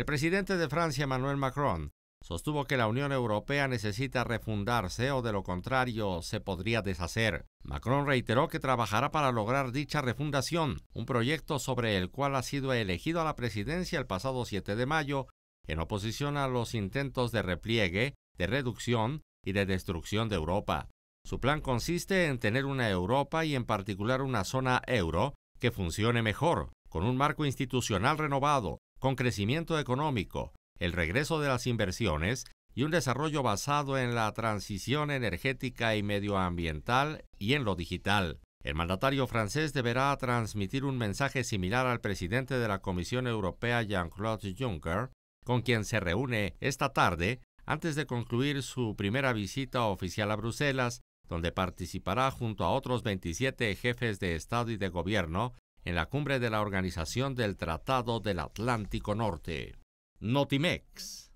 El presidente de Francia, Emmanuel Macron, sostuvo que la Unión Europea necesita refundarse o de lo contrario se podría deshacer. Macron reiteró que trabajará para lograr dicha refundación, un proyecto sobre el cual ha sido elegido a la presidencia el pasado 7 de mayo, en oposición a los intentos de repliegue, de reducción y de destrucción de Europa. Su plan consiste en tener una Europa y en particular una zona euro que funcione mejor, con un marco institucional renovado, con crecimiento económico, el regreso de las inversiones y un desarrollo basado en la transición energética y medioambiental y en lo digital. El mandatario francés deberá transmitir un mensaje similar al presidente de la Comisión Europea Jean-Claude Juncker, con quien se reúne esta tarde antes de concluir su primera visita oficial a Bruselas, donde participará junto a otros 27 jefes de Estado y de Gobierno en la cumbre de la Organización del Tratado del Atlántico Norte. Notimex